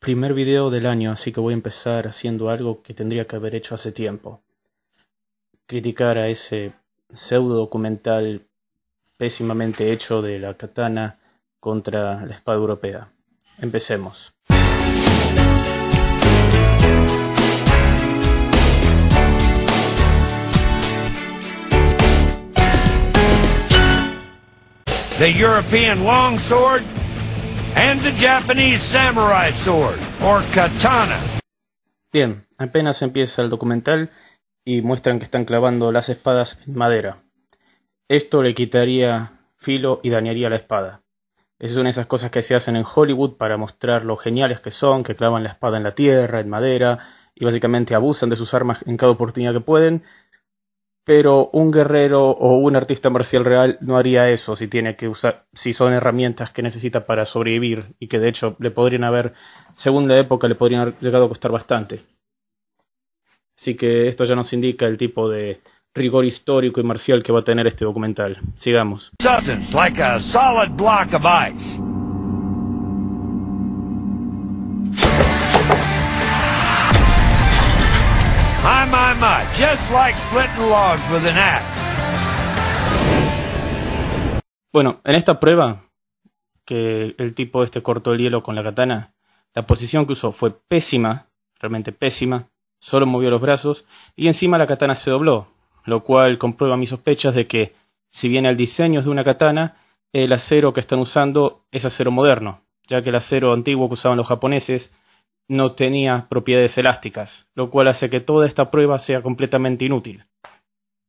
primer video del año, así que voy a empezar haciendo algo que tendría que haber hecho hace tiempo. Criticar a ese pseudo documental pésimamente hecho de la katana contra la espada europea. Empecemos. The European longsword and the Japanese samurai sword or katana. Bien, apenas empieza el documental y muestran que están clavando las espadas en madera. Esto le quitaría filo y dañaría la espada. Es una de esas cosas que se hacen en Hollywood para mostrar lo geniales que son, que clavan la espada en la tierra, en madera, y básicamente abusan de sus armas en cada oportunidad que pueden, pero un guerrero o un artista marcial real no haría eso si tiene que usar si son herramientas que necesita para sobrevivir y que de hecho le podrían haber según la época le podrían haber llegado a costar bastante. Así que esto ya nos indica el tipo de rigor histórico y marcial que va a tener este documental. Sigamos. Bueno, en esta prueba que el tipo este cortó el hielo con la katana, la posición que usó fue pésima, realmente pésima, solo movió los brazos y encima la katana se dobló, lo cual comprueba mis sospechas de que, si bien el diseño es de una katana, el acero que están usando es acero moderno, ya que el acero antiguo que usaban los japoneses no tenía propiedades elásticas, lo cual hace que toda esta prueba sea completamente inútil, O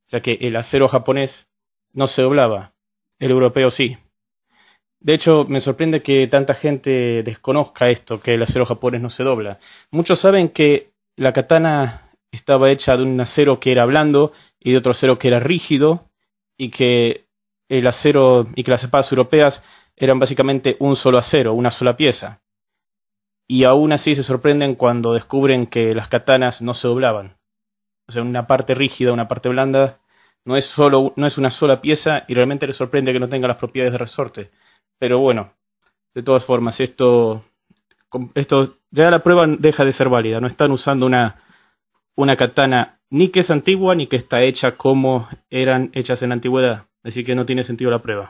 sea que el acero japonés no se doblaba, el europeo sí. De hecho, me sorprende que tanta gente desconozca esto, que el acero japonés no se dobla. Muchos saben que la katana estaba hecha de un acero que era blando y de otro acero que era rígido, y que el acero y que las espadas europeas eran básicamente un solo acero, una sola pieza y aún así se sorprenden cuando descubren que las katanas no se doblaban. O sea, una parte rígida, una parte blanda, no es, solo, no es una sola pieza y realmente les sorprende que no tenga las propiedades de resorte. Pero bueno, de todas formas, esto, esto ya la prueba deja de ser válida. No están usando una, una katana ni que es antigua ni que está hecha como eran hechas en la antigüedad. Así que no tiene sentido la prueba.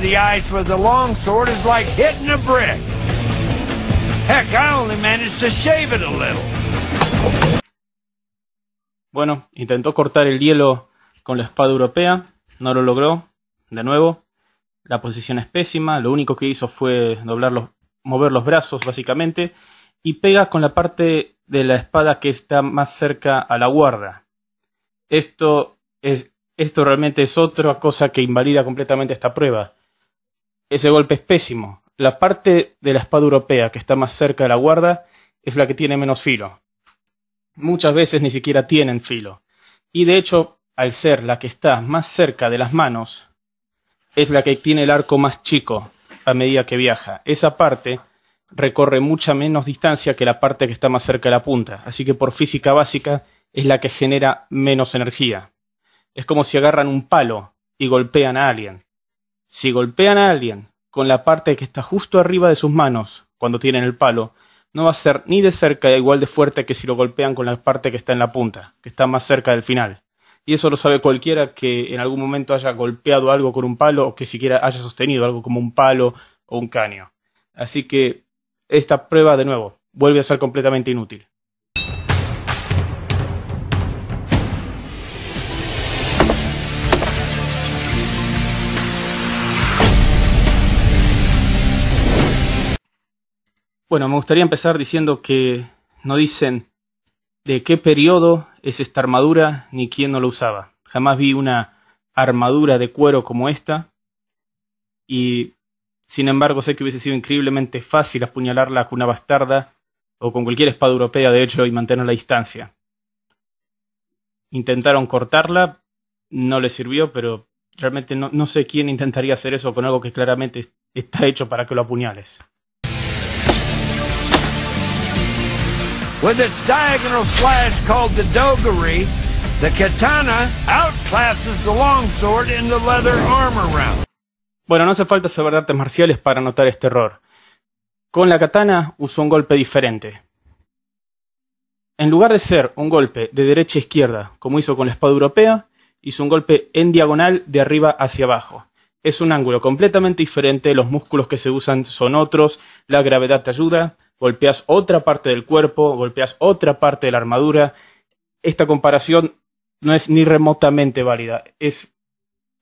the ice with is like hitting a brick. Heck, I only managed to shave it a little. Bueno, intentó cortar el hielo con la espada europea, no lo logró, de nuevo. La posición es pésima, lo único que hizo fue doblar los, mover los brazos básicamente y pega con la parte de la espada que está más cerca a la guarda. Esto es esto realmente es otra cosa que invalida completamente esta prueba. Ese golpe es pésimo. La parte de la espada europea que está más cerca de la guarda es la que tiene menos filo. Muchas veces ni siquiera tienen filo. Y de hecho, al ser la que está más cerca de las manos, es la que tiene el arco más chico a medida que viaja. Esa parte recorre mucha menos distancia que la parte que está más cerca de la punta, así que por física básica es la que genera menos energía. Es como si agarran un palo y golpean a alguien. Si golpean a alguien con la parte que está justo arriba de sus manos cuando tienen el palo, no va a ser ni de cerca igual de fuerte que si lo golpean con la parte que está en la punta, que está más cerca del final. Y eso lo sabe cualquiera que en algún momento haya golpeado algo con un palo o que siquiera haya sostenido algo como un palo o un caño. Así que esta prueba, de nuevo, vuelve a ser completamente inútil. Bueno, me gustaría empezar diciendo que no dicen de qué periodo es esta armadura ni quién no la usaba. Jamás vi una armadura de cuero como esta y sin embargo sé que hubiese sido increíblemente fácil apuñalarla con una bastarda o con cualquier espada europea de hecho y mantener la distancia. Intentaron cortarla, no le sirvió, pero realmente no, no sé quién intentaría hacer eso con algo que claramente está hecho para que lo apuñales. its diagonal slash called the the katana outclasses the in the leather armor round. Bueno, no hace falta saber artes marciales para notar este error. Con la katana usó un golpe diferente. En lugar de ser un golpe de derecha a izquierda, como hizo con la espada europea, hizo un golpe en diagonal de arriba hacia abajo. Es un ángulo completamente diferente, los músculos que se usan son otros, la gravedad te ayuda, golpeas otra parte del cuerpo, golpeas otra parte de la armadura. Esta comparación no es ni remotamente válida. Es,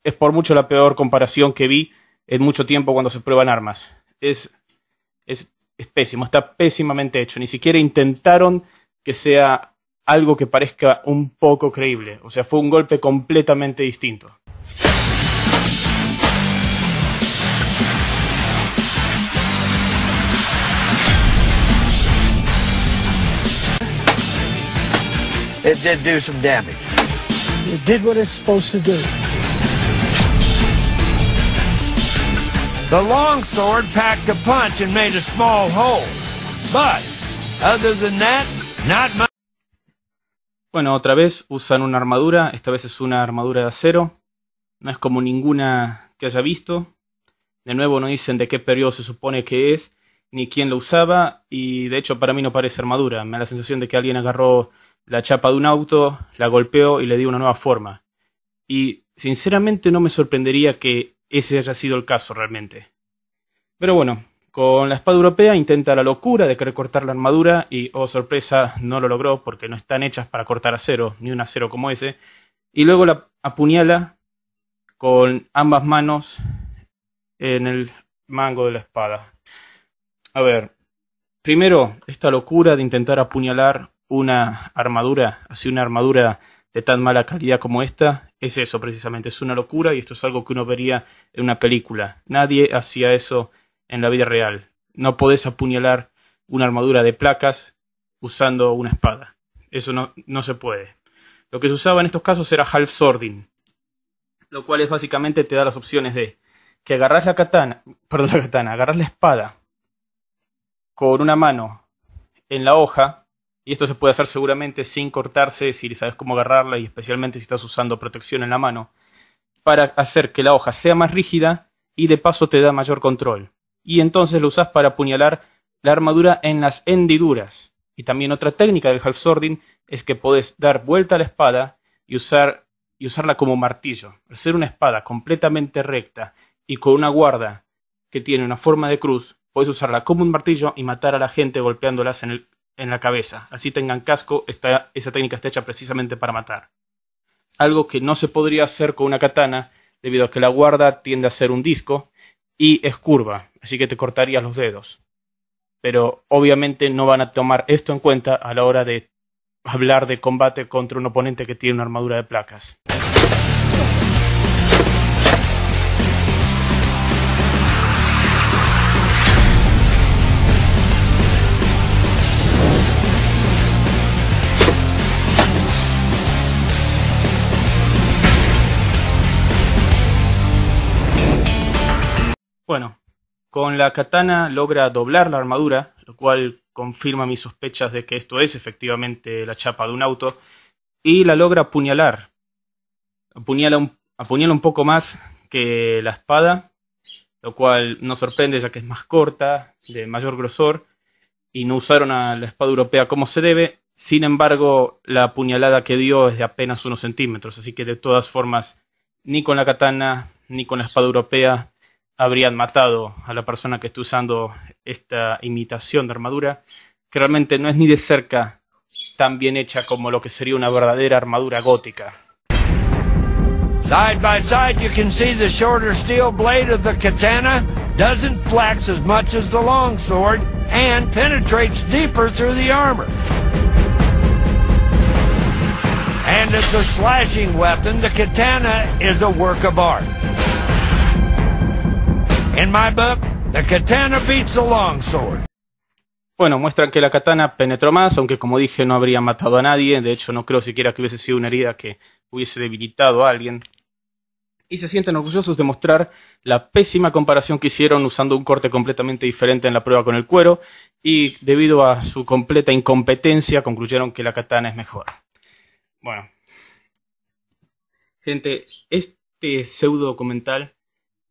es por mucho la peor comparación que vi en mucho tiempo cuando se prueban armas. Es, es, es pésimo, está pésimamente hecho. Ni siquiera intentaron que sea algo que parezca un poco creíble. O sea, fue un golpe completamente distinto. Bueno, otra vez usan una armadura, esta vez es una armadura de acero. No es como ninguna que haya visto. De nuevo no dicen de qué periodo se supone que es, ni quién lo usaba, y de hecho para mí no parece armadura. Me da la sensación de que alguien agarró la chapa de un auto, la golpeó y le dio una nueva forma. Y sinceramente no me sorprendería que ese haya sido el caso realmente. Pero bueno, con la espada europea intenta la locura de querer cortar la armadura y, oh sorpresa, no lo logró porque no están hechas para cortar acero, ni un acero como ese. Y luego la apuñala con ambas manos en el mango de la espada. A ver, primero, esta locura de intentar apuñalar una armadura, así una armadura de tan mala calidad como esta, es eso precisamente, es una locura y esto es algo que uno vería en una película. Nadie hacía eso en la vida real. No podés apuñalar una armadura de placas usando una espada. Eso no, no se puede. Lo que se usaba en estos casos era half swording, lo cual es básicamente te da las opciones de que agarras la katana, perdón la katana, agarras la espada con una mano en la hoja y esto se puede hacer seguramente sin cortarse, si sabes cómo agarrarla y especialmente si estás usando protección en la mano, para hacer que la hoja sea más rígida y de paso te da mayor control. Y entonces lo usas para apuñalar la armadura en las hendiduras. Y también otra técnica del half es que podés dar vuelta a la espada y, usar, y usarla como martillo. Al ser una espada completamente recta y con una guarda que tiene una forma de cruz, puedes usarla como un martillo y matar a la gente golpeándolas en el, en la cabeza. Así tengan casco, Esta esa técnica está hecha precisamente para matar. Algo que no se podría hacer con una katana, debido a que la guarda tiende a ser un disco y es curva, así que te cortarías los dedos. Pero obviamente no van a tomar esto en cuenta a la hora de hablar de combate contra un oponente que tiene una armadura de placas. Bueno, con la katana logra doblar la armadura, lo cual confirma mis sospechas de que esto es efectivamente la chapa de un auto, y la logra apuñalar. Apuñala un, poco más que la espada, lo cual no sorprende ya que es más corta, de mayor grosor, y no usaron a la espada europea como se debe. Sin embargo, la puñalada que dio es de apenas unos centímetros, así que de todas formas, ni con la katana, ni con la espada europea habrían matado a la persona que está usando esta imitación de armadura, que realmente no es ni de cerca tan bien hecha como lo que sería una verdadera armadura gótica. Side by side you can see the shorter steel blade of the katana doesn't flex as much as the long sword and penetrates deeper through the armor. And as a slashing weapon, the katana is a work of art. Bueno, muestran que la katana penetró más, aunque como dije no habría matado a nadie, de hecho no creo siquiera que hubiese sido una herida que hubiese debilitado a alguien. Y se sienten orgullosos de mostrar la pésima comparación que hicieron usando un corte completamente diferente en la prueba con el cuero, y debido a su completa incompetencia concluyeron que la katana es mejor. Bueno. Gente, este pseudo documental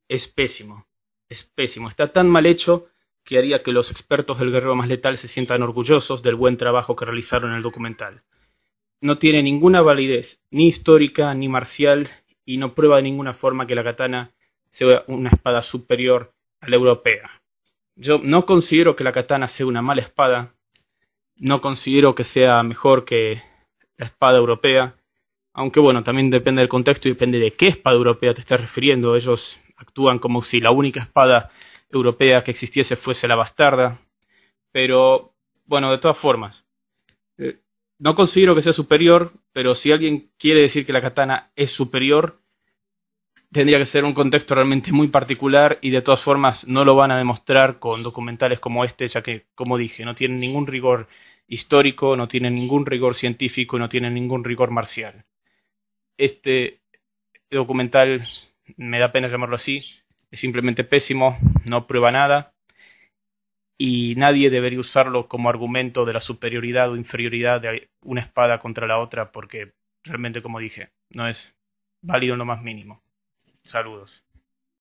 es pésimo es pésimo, está tan mal hecho que haría que los expertos del guerrero más letal se sientan orgullosos del buen trabajo que realizaron en el documental. No tiene ninguna validez, ni histórica, ni marcial, y no prueba de ninguna forma que la katana sea una espada superior a la europea. Yo no considero que la katana sea una mala espada, no considero que sea mejor que la espada europea, aunque bueno, también depende del contexto y depende de qué espada europea te estás refiriendo. Ellos actúan como si la única espada europea que existiese fuese la bastarda. Pero, bueno, de todas formas, eh, no considero que sea superior, pero si alguien quiere decir que la katana es superior, tendría que ser un contexto realmente muy particular y de todas formas no lo van a demostrar con documentales como este, ya que, como dije, no tienen ningún rigor histórico, no tienen ningún rigor científico, y no tienen ningún rigor marcial. Este documental me da pena llamarlo así, es simplemente pésimo, no prueba nada y nadie debería usarlo como argumento de la superioridad o inferioridad de una espada contra la otra porque realmente, como dije, no es válido en lo más mínimo. Saludos.